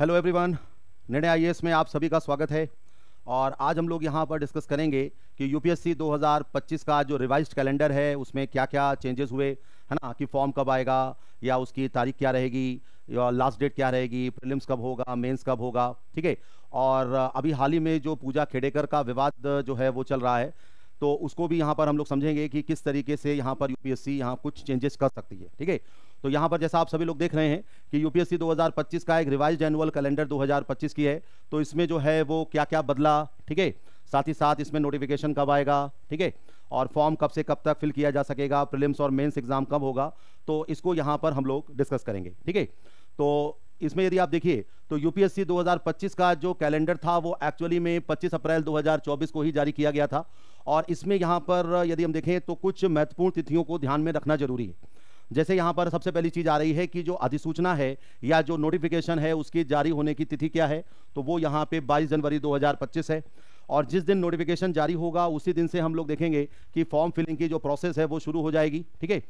hello everyone निर्णय आई में आप सभी का स्वागत है और आज हम लोग यहाँ पर डिस्कस करेंगे कि यूपीएससी 2025 का जो रिवाइज्ड कैलेंडर है उसमें क्या क्या चेंजेस हुए है ना कि फॉर्म कब आएगा या उसकी तारीख क्या रहेगी या लास्ट डेट क्या रहेगी प्रीलिम्स कब होगा मेंस कब होगा ठीक है और अभी हाल ही में जो पूजा खेडेकर का विवाद जो है वो चल रहा है तो उसको भी यहाँ पर हम लोग समझेंगे कि किस तरीके से यहाँ पर यूपीएससी यहाँ कुछ चेंजेस कर सकती है ठीक है तो यहाँ पर जैसा आप सभी लोग देख रहे हैं कि यूपीएससी 2025 का एक रिवाइज एनुअल कैलेंडर 2025 की है तो इसमें जो है वो क्या क्या बदला ठीक है साथ ही साथ इसमें नोटिफिकेशन कब आएगा ठीक है और फॉर्म कब से कब तक फिल किया जा सकेगा प्रिलिम्स और मेंस एग्जाम कब होगा तो इसको यहाँ पर हम लोग डिस्कस करेंगे ठीक है तो इसमें यदि आप देखिए तो यूपीएससी 2025 का जो कैलेंडर था वो एक्चुअली में 25 अप्रैल 2024 को ही जारी किया गया था और इसमें यहाँ पर यदि हम देखें तो कुछ महत्वपूर्ण तिथियों को ध्यान में रखना जरूरी है जैसे यहाँ पर सबसे पहली चीज़ आ रही है कि जो अधिसूचना है या जो नोटिफिकेशन है उसकी जारी होने की तिथि क्या है तो वो यहाँ पे 22 जनवरी 2025 है और जिस दिन नोटिफिकेशन जारी होगा उसी दिन से हम लोग देखेंगे कि फॉर्म फिलिंग की जो प्रोसेस है वो शुरू हो जाएगी ठीक है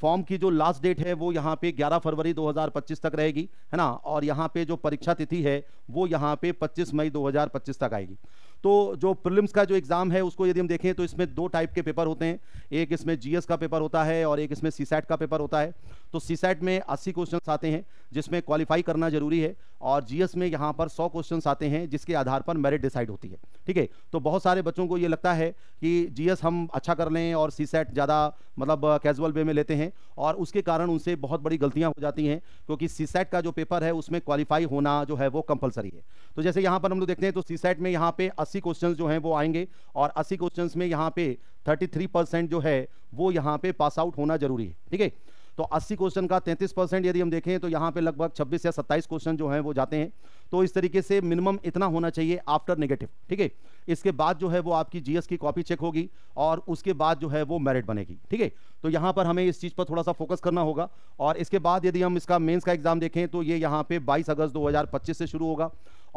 फॉर्म की जो लास्ट डेट है वो यहाँ पे 11 फरवरी 2025 तक रहेगी है ना और यहाँ पे जो परीक्षा तिथि है वो यहाँ पे 25 मई 2025 तक आएगी तो जो प्रिलिम्स का जो एग्ज़ाम है उसको यदि हम देखें तो इसमें दो टाइप के पेपर होते हैं एक इसमें जीएस का पेपर होता है और एक इसमें सीसेट का पेपर होता है तो सैट में 80 क्वेश्चन आते हैं जिसमें क्वालिफाई करना जरूरी है और जीएस में यहाँ पर 100 क्वेश्चन आते हैं जिसके आधार पर मेरिट डिसाइड होती है ठीक है तो बहुत सारे बच्चों को ये लगता है कि जीएस हम अच्छा कर लें और सैट ज़्यादा मतलब कैजुअल वे में लेते हैं और उसके कारण उनसे बहुत बड़ी गलतियाँ हो जाती हैं क्योंकि सैट का जो पेपर है उसमें क्वालिफाई होना जो है वो कंपलसरी है तो जैसे यहाँ पर हम लोग देखते हैं तो सैट में यहाँ पे अस्सी क्वेश्चन जो हैं वो आएंगे और अस्सी क्वेश्चन में यहाँ पे थर्टी परसेंट जो है वो यहाँ पे पास आउट होना जरूरी है ठीक है तो 80 क्वेश्चन का 33 परसेंट यदि हम देखें तो यहाँ पे लगभग 26 या 27 क्वेश्चन जो हैं वो जाते हैं तो इस तरीके से मिनिमम इतना होना चाहिए आफ्टर नेगेटिव ठीक है इसके बाद जो है वो आपकी जीएस की कॉपी चेक होगी और उसके बाद जो है वो मेरिट बनेगी ठीक है तो यहाँ पर हमें इस चीज़ पर थोड़ा सा फोकस करना होगा और इसके बाद यदि हम इसका मेन्स का एग्ज़ाम देखें तो ये यहाँ पे बाईस अगस्त दो से शुरू होगा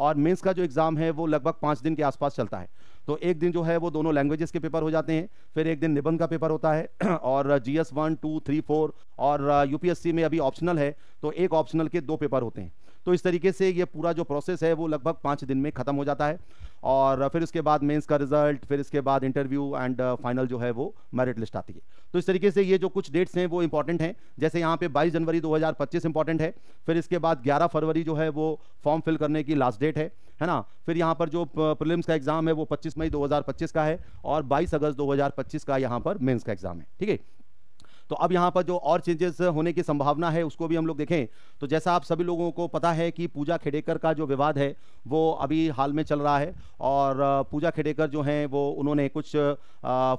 और मेन्स का जो एग्ज़ाम है वो लगभग पाँच दिन के आसपास चलता है तो एक दिन जो है वो दोनों लैंग्वेजेस के पेपर हो जाते हैं फिर एक दिन निबंध का पेपर होता है और G S one two three four और यूपीएससी uh, में अभी ऑप्शनल है तो एक ऑप्शनल के दो पेपर होते हैं तो इस तरीके से ये पूरा जो प्रोसेस है वो लगभग पाँच दिन में ख़त्म हो जाता है और फिर उसके बाद मेंस का रिजल्ट फिर इसके बाद इंटरव्यू एंड फाइनल जो है वो मेरिट लिस्ट आती है तो इस तरीके से ये जो कुछ डेट्स हैं वो इंपॉर्टेंट हैं जैसे यहाँ पे 22 जनवरी 2025 इंपॉर्टेंट है फिर इसके बाद 11 फरवरी जो है वो फॉर्म फिल करने की लास्ट डेट है है ना फिर यहाँ पर जो प्रिलिम्स का एग्जाम है वो 25 मई 2025 का है और 22 अगस्त 2025 का यहाँ पर मेंस का एग्जाम है ठीक है तो अब यहाँ पर जो और चेंजेस होने की संभावना है उसको भी हम लोग देखें तो जैसा आप सभी लोगों को पता है कि पूजा खेडेकर का जो विवाद है वो अभी हाल में चल रहा है और पूजा खेडेकर जो हैं वो उन्होंने कुछ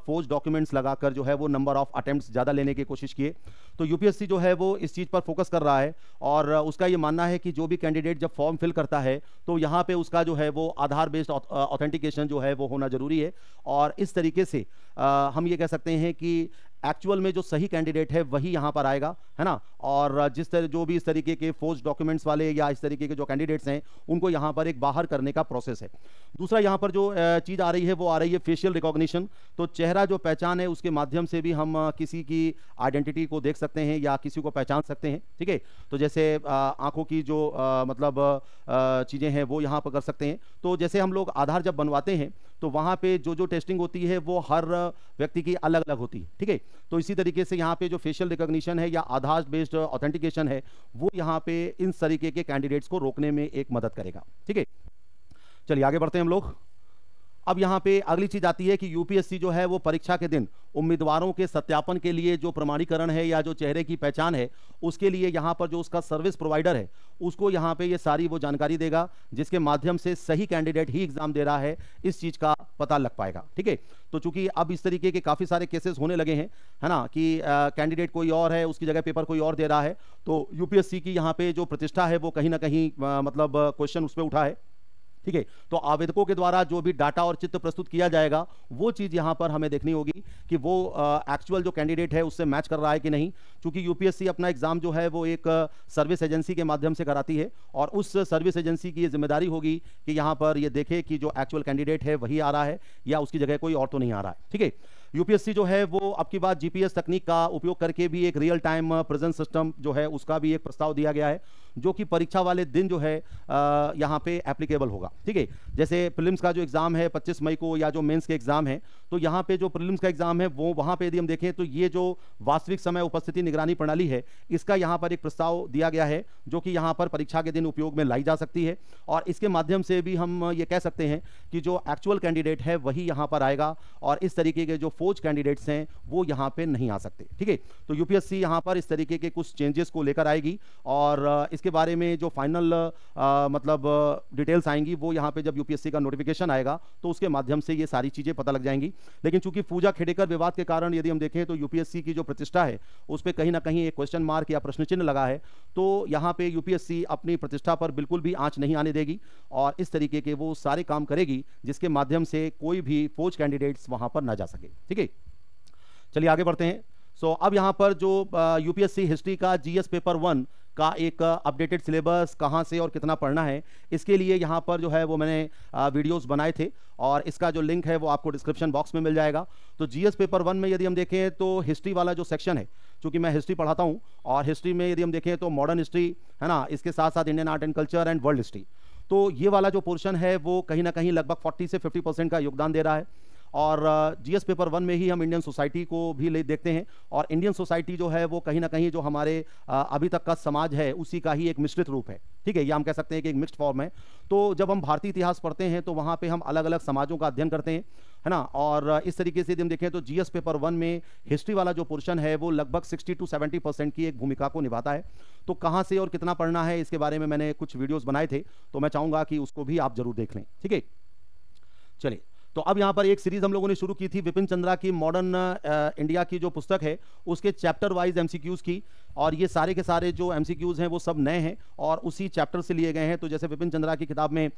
फोर्ज डॉक्यूमेंट्स लगाकर जो है वो नंबर ऑफ अटैम्प्ट ज़्यादा लेने की कोशिश किए तो यूपीएससी जो है वो इस चीज़ पर फोकस कर रहा है और उसका ये मानना है कि जो भी कैंडिडेट जब फॉर्म फिल करता है तो यहाँ पर उसका जो है वो आधार बेस्ड ऑथेंटिकेशन जो है वो होना जरूरी है और इस तरीके से आ, हम ये कह सकते हैं कि एक्चुअल में जो सही कैंडिडेट है वही यहाँ पर आएगा है ना और जिस तरह जो भी इस तरीके के फोर्स डॉक्यूमेंट्स वाले या इस तरीके के जो कैंडिडेट्स हैं उनको यहाँ पर एक बाहर करने का प्रोसेस है दूसरा यहाँ पर जो चीज़ आ रही है वो आ रही है फेशियल रिकॉग्निशन तो चेहरा जो पहचान है उसके माध्यम से भी हम किसी की आइडेंटिटी को देख सकते हैं या किसी को पहचान सकते हैं ठीक है तो जैसे आंखों की जो मतलब चीज़ें हैं वो यहाँ पर कर सकते हैं तो जैसे हम लोग आधार जब बनवाते हैं तो वहाँ पे जो जो टेस्टिंग होती है वो हर व्यक्ति की अलग अलग होती है ठीक है तो इसी तरीके से यहाँ पे जो फेशियल रिकॉग्निशन है या आधार बेस्ड ऑथेंटिकेशन है वो यहाँ पे इन तरीके के कैंडिडेट्स को रोकने में एक मदद करेगा ठीक है चलिए आगे बढ़ते हैं हम लोग अब यहाँ पे अगली चीज आती है कि यूपीएससी जो है वो परीक्षा के दिन उम्मीदवारों के सत्यापन के लिए जो प्रमाणीकरण है या जो चेहरे की पहचान है उसके लिए यहाँ पर जो उसका सर्विस प्रोवाइडर है उसको यहाँ पे ये सारी वो जानकारी देगा जिसके माध्यम से सही कैंडिडेट ही एग्जाम दे रहा है इस चीज का पता लग पाएगा ठीक है तो चूंकि अब इस तरीके के काफी सारे केसेस होने लगे हैं है ना कि कैंडिडेट कोई और है उसकी जगह पेपर कोई और दे रहा है तो यूपीएससी की यहाँ पे जो प्रतिष्ठा है वो कहीं ना कहीं मतलब क्वेश्चन उस पर उठा है ठीक है तो आवेदकों के द्वारा जो भी डाटा और चित्र प्रस्तुत किया जाएगा वो चीज़ यहां पर हमें देखनी होगी कि वो एक्चुअल जो कैंडिडेट है उससे मैच कर रहा है कि नहीं क्योंकि यूपीएससी अपना एग्ज़ाम जो है वो एक सर्विस एजेंसी के माध्यम से कराती है और उस सर्विस एजेंसी की ये जिम्मेदारी होगी कि यहां पर ये देखे कि जो एक्चुअल कैंडिडेट है वही आ रहा है या उसकी जगह कोई और तो नहीं आ रहा है ठीक है यूपीएससी जो है वो अब की बात जीपीएस तकनीक का उपयोग करके भी एक रियल टाइम प्रेजेंट सिस्टम जो है उसका भी एक प्रस्ताव दिया गया है जो कि परीक्षा वाले दिन जो है यहाँ पे एप्लीकेबल होगा ठीक है जैसे प्रिलिम्स का जो एग्ज़ाम है 25 मई को या जो मेंस के एग्ज़ाम है तो यहाँ पे जो प्रिलिम्स का एग्ज़ाम है वो वहाँ पे यदि हम देखें तो ये जो वास्तविक समय उपस्थिति निगरानी प्रणाली है इसका यहाँ पर एक प्रस्ताव दिया गया है जो कि यहाँ पर परीक्षा के दिन उपयोग में लाई जा सकती है और इसके माध्यम से भी हम ये कह सकते हैं कि जो एक्चुअल कैंडिडेट है वही यहाँ पर आएगा और इस तरीके के जो फौज कैंडिडेट्स हैं वो यहाँ पर नहीं आ सकते ठीक है तो यूपीएससी यहाँ पर इस तरीके के कुछ चेंजेस को लेकर आएगी और इसके इसके बारे में जो फाइनल आ, मतलब डिटेल्स आएंगी वो यहाँ पे जब यूपीएससी का नोटिफिकेशन आएगा तो उसके माध्यम से ये सारी चीज़ें पता लग जाएंगी लेकिन चूंकि पूजा खेडेकर विवाद के कारण यदि हम देखें तो यूपीएससी की जो प्रतिष्ठा है उस पर कहीं ना कहीं एक क्वेश्चन मार्क या प्रश्न चिन्ह लगा है तो यहाँ पे यूपीएससी अपनी प्रतिष्ठा पर बिल्कुल भी आँच नहीं आने देगी और इस तरीके के वो सारे काम करेगी जिसके माध्यम से कोई भी फौज कैंडिडेट्स वहाँ पर ना जा सके ठीक है चलिए आगे बढ़ते हैं सो so, अब यहाँ पर जो यूपीएससी हिस्ट्री का जीएस पेपर वन का एक अपडेटेड सिलेबस कहाँ से और कितना पढ़ना है इसके लिए यहाँ पर जो है वो मैंने वीडियोस बनाए थे और इसका जो लिंक है वो आपको डिस्क्रिप्शन बॉक्स में मिल जाएगा तो जीएस पेपर वन में यदि हम देखें तो हिस्ट्री वाला जो सेक्शन है चूँकि मैं हिस्ट्री पढ़ाता हूँ और हिस्ट्री में यदि हम देखें तो मॉडर्न हिस्ट्री है ना इसके साथ साथ Indian art and culture and world history तो ये वाला जो पोर्शन है वो कहीं ना कहीं लगभग 40 से 50 परसेंट का योगदान दे रहा है और जीएस पेपर वन में ही हम इंडियन सोसाइटी को भी ले देखते हैं और इंडियन सोसाइटी जो है वो कहीं ना कहीं जो हमारे अभी तक का समाज है उसी का ही एक मिश्रित रूप है ठीक है ये हम कह सकते हैं कि एक मिक्स्ड फॉर्म है तो जब हम भारतीय इतिहास पढ़ते हैं तो वहाँ पे हम अलग अलग समाजों का अध्ययन करते हैं है ना और इस तरीके से यदि हम देखें तो जीएस पेपर वन में हिस्ट्री वाला जो पोर्शन है वो लगभग 60 टू 70 परसेंट की एक भूमिका को निभाता है तो कहाँ से और कितना पढ़ना है इसके बारे में मैंने कुछ वीडियोस बनाए थे तो मैं चाहूँगा कि उसको भी आप जरूर देख लें ठीक है चलिए तो अब यहाँ पर एक सीरीज हम लोगों ने शुरू की थी विपिन चंद्रा की मॉडर्न इंडिया की जो पुस्तक है उसके चैप्टर वाइज एमसीक्यूज की और ये सारे के सारे जो एमसीक्यूज हैं वो सब नए हैं और उसी चैप्टर से लिए गए हैं तो जैसे विपिन चंद्रा की किताब में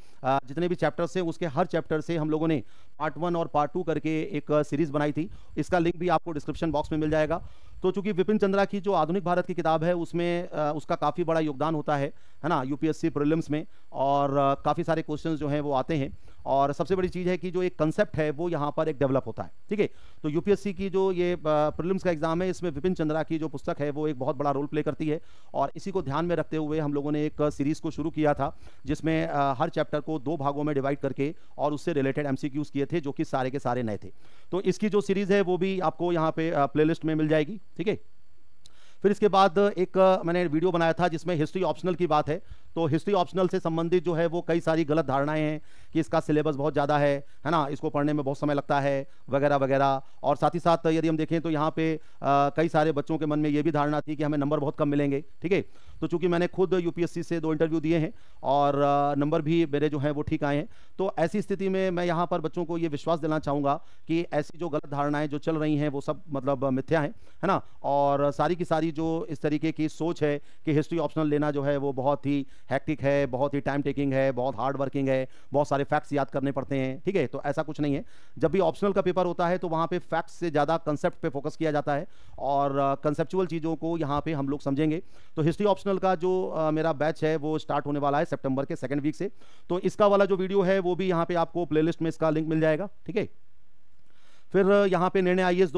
जितने भी चैप्टर्स हैं उसके हर चैप्टर से हम लोगों ने पार्ट वन और पार्ट टू करके एक सीरीज बनाई थी इसका लिंक भी आपको डिस्क्रिप्शन बॉक्स में मिल जाएगा तो चूंकि विपिन चंद्रा की जो आधुनिक भारत की किताब है उसमें उसका काफ़ी बड़ा योगदान होता है है ना यूपीएससी प्रिलिम्स में और काफ़ी सारे क्वेश्चंस जो हैं वो आते हैं और सबसे बड़ी चीज़ है कि जो एक कंसेप्ट है वो यहाँ पर एक डेवलप होता है ठीक है तो यूपीएससी की जो ये प्रिलिम्स का एग्जाम है इसमें विपिन चंद्रा की जो पुस्तक है वो एक बहुत बड़ा रोल प्ले करती है और इसी को ध्यान में रखते हुए हम लोगों ने एक सीरीज़ को शुरू किया था जिसमें हर चैप्टर को दो भागों में डिवाइड करके और उससे रिलेटेड एम किए थे जो कि सारे के सारे नए थे तो इसकी जो सीरीज़ है वो भी आपको यहाँ पे प्ले में मिल जाएगी ठीक है फिर इसके बाद एक मैंने वीडियो बनाया था जिसमें हिस्ट्री ऑप्शनल की बात है तो हिस्ट्री ऑप्शनल से संबंधित जो है वो कई सारी गलत धारणाएं हैं कि इसका सिलेबस बहुत ज़्यादा है है ना इसको पढ़ने में बहुत समय लगता है वगैरह वगैरह और साथ ही साथ यदि हम देखें तो यहाँ पे आ, कई सारे बच्चों के मन में ये भी धारणा थी कि हमें नंबर बहुत कम मिलेंगे ठीक है तो चूंकि मैंने खुद यूपीएससी से दो इंटरव्यू दिए हैं और नंबर भी मेरे जो हैं वो ठीक आए हैं तो ऐसी स्थिति में मैं यहाँ पर बच्चों को ये विश्वास दिलाना चाहूँगा कि ऐसी जो गलत धारणाएं जो चल रही हैं वो सब मतलब मिथ्या हैं है ना और सारी की सारी जो इस तरीके की सोच है कि हिस्ट्री ऑप्शनल लेना जो है वो बहुत ही हैक्टिक है बहुत ही टाइम टेकिंग है बहुत हार्ड वर्किंग है बहुत सारे फैक्ट्स याद करने पड़ते हैं ठीक है तो ऐसा कुछ नहीं है जब भी ऑप्शनल का पेपर होता है तो वहाँ पे फैक्ट्स से ज़्यादा कंसेप्ट फोकस किया जाता है और कंसेप्चुअल चीज़ों को यहाँ पे हम लोग समझेंगे तो हिस्ट्री ऑप्शनल इंटरनेशनल का जो आ, मेरा बैच है वो स्टार्ट होने वाला है सितंबर के सेकंड वीक से तो इसका वाला जो वीडियो है वो भी यहाँ पे आपको प्लेलिस्ट में इसका लिंक मिल जाएगा ठीक है फिर यहाँ पे निर्णय आई एस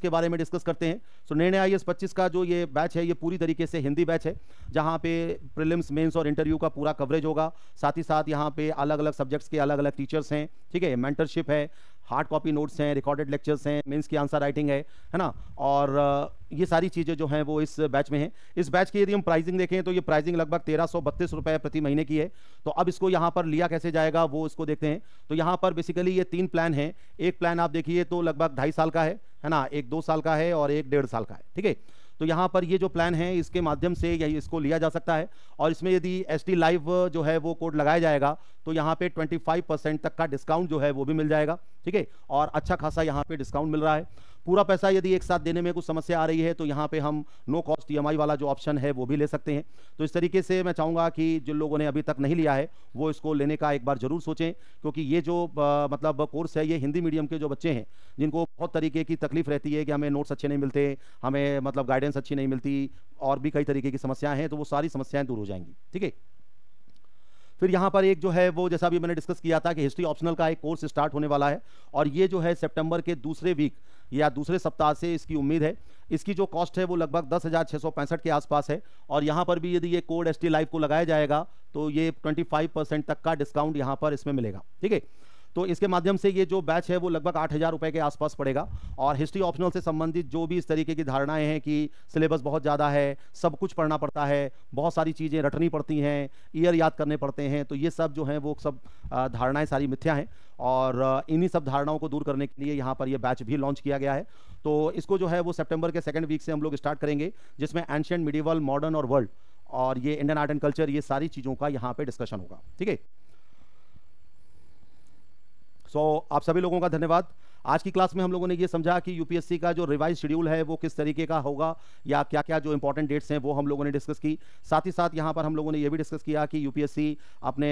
के बारे में डिस्कस करते हैं सो निर्णय आई एस का जो ये बैच है ये पूरी तरीके से हिंदी बैच है जहाँ पे प्रिलिम्स मेंस और इंटरव्यू का पूरा कवरेज होगा साथ ही साथ यहाँ पे अलग अलग सब्जेक्ट्स के अलग अलग टीचर्स हैं ठीक है मेंटरशिप है हार्ड कॉपी नोट्स हैं रिकॉर्डेड लेक्चर्स हैं मीन्स की आंसर राइटिंग है है ना और uh, ये सारी चीज़ें जो हैं वो इस बैच में हैं इस बैच की यदि हम प्राइसिंग देखें तो ये प्राइसिंग लगभग तेरह सौ बत्तीस रुपये प्रति महीने की है तो अब इसको यहाँ पर लिया कैसे जाएगा वो इसको देखते हैं तो यहाँ पर बेसिकली ये तीन प्लान हैं एक प्लान आप देखिए तो लगभग ढाई साल का है है ना एक दो साल का है और एक डेढ़ साल का है ठीक है तो यहाँ पर ये जो प्लान है इसके माध्यम से यही इसको लिया जा सकता है और इसमें यदि एस टी लाइव जो है वो कोड लगाया जाएगा तो यहाँ पे 25 परसेंट तक का डिस्काउंट जो है वो भी मिल जाएगा ठीक है और अच्छा खासा यहाँ पे डिस्काउंट मिल रहा है पूरा पैसा यदि एक साथ देने में कुछ समस्या आ रही है तो यहाँ पे हम नो कॉस्ट ई वाला जो ऑप्शन है वो भी ले सकते हैं तो इस तरीके से मैं चाहूँगा कि जिन लोगों ने अभी तक नहीं लिया है वो इसको लेने का एक बार ज़रूर सोचें क्योंकि ये जो आ, मतलब कोर्स है ये हिंदी मीडियम के जो बच्चे हैं जिनको बहुत तरीके की तकलीफ़ रहती है कि हमें नोट्स अच्छे नहीं मिलते हमें मतलब गाइडेंस अच्छी नहीं मिलती और भी कई तरीके की समस्याएँ हैं तो वो सारी समस्याएँ दूर हो जाएंगी ठीक है फिर यहाँ पर एक जो है वो जैसा भी मैंने डिस्कस किया था कि हिस्ट्री ऑप्शनल का एक कोर्स स्टार्ट होने वाला है और ये जो है सितंबर के दूसरे वीक या दूसरे सप्ताह से इसकी उम्मीद है इसकी जो कॉस्ट है वो लगभग दस हज़ार छः सौ पैंसठ के आसपास है और यहाँ पर भी यदि ये कोड एस टी लाइव को लगाया जाएगा तो ये ट्वेंटी फाइव परसेंट तक का डिस्काउंट यहाँ पर इसमें मिलेगा ठीक है तो इसके माध्यम से ये जो बैच है वो लगभग आठ हज़ार रुपये के आसपास पड़ेगा और हिस्ट्री ऑप्शनल से संबंधित जो भी इस तरीके की धारणाएं हैं कि सिलेबस बहुत ज़्यादा है सब कुछ पढ़ना पड़ता है बहुत सारी चीज़ें रटनी पड़ती हैं ईयर याद करने पड़ते हैं तो ये सब जो हैं वो सब धारणाएँ सारी मिथ्या हैं और इन्हीं सब धारणाओं को दूर करने के लिए यहाँ पर यह बैच भी लॉन्च किया गया है तो इसको जो है वो सेप्टेम्बर के सेकेंड वीक से हम लोग स्टार्ट करेंगे जिसमें एनशियट मिडिवल मॉडर्न और वर्ल्ड और ये इंडियन आर्ट एंड कल्चर ये सारी चीज़ों का यहाँ पे डिस्कशन होगा ठीक है सो so, आप सभी लोगों का धन्यवाद आज की क्लास में हम लोगों ने ये समझा कि यूपीएससी का जो रिवाइज शेड्यूल है वो किस तरीके का होगा या क्या क्या जो इंपॉर्टेंट डेट्स हैं वो हम लोगों ने डिस्कस की साथ ही साथ यहाँ पर हम लोगों ने ये भी डिस्कस किया कि यूपीएससी अपने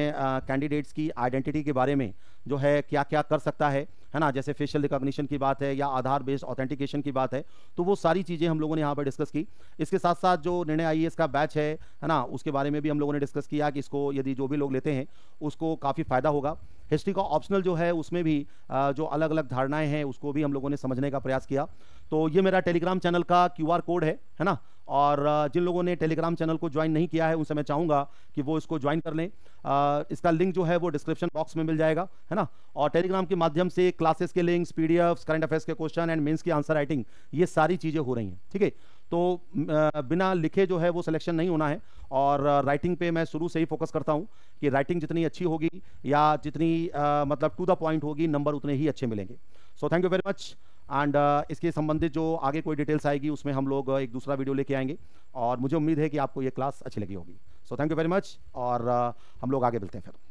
कैंडिडेट्स की आइडेंटिटी के बारे में जो है क्या क्या कर सकता है है ना जैसे फेशियल रिकॉग्निशन की बात है या आधार बेस्ड ऑथेंटिकेशन की बात है तो वो सारी चीज़ें हम लोगों ने यहाँ पर डिस्कस की इसके साथ साथ जो निर्णय आई का बैच है है ना उसके बारे में भी हम लोगों ने डिस्कस किया कि इसको यदि जो भी लोग लेते हैं उसको काफ़ी फ़ायदा होगा हिस्ट्री का ऑप्शनल जो है उसमें भी जो अलग अलग धारणाएं हैं उसको भी हम लोगों ने समझने का प्रयास किया तो ये मेरा टेलीग्राम चैनल का क्यूआर कोड है है ना और जिन लोगों ने टेलीग्राम चैनल को ज्वाइन नहीं किया है उनसे मैं चाहूँगा कि वो इसको ज्वाइन कर लें इसका लिंक जो है वो डिस्क्रिप्शन बॉक्स में मिल जाएगा है ना और टेलीग्राम के माध्यम से क्लासेस के लिंक्स पी करंट अफेयर्स के क्वेश्चन एंड मीन्स की आंसर राइटिंग ये सारी चीज़ें हो रही हैं ठीक है तो बिना लिखे जो है वो सिलेक्शन नहीं होना है और राइटिंग पे मैं शुरू से ही फोकस करता हूँ कि राइटिंग जितनी अच्छी होगी या जितनी मतलब टू द पॉइंट होगी नंबर उतने ही अच्छे मिलेंगे so thank you very much and इसके संबंधित जो आगे कोई डिटेल्स आएगी उसमें हम लोग एक दूसरा वीडियो लेके आएंगे और मुझे उम्मीद है कि आपको ये क्लास अच्छी लगी होगी so thank you very much और हम लोग आगे मिलते हैं फिर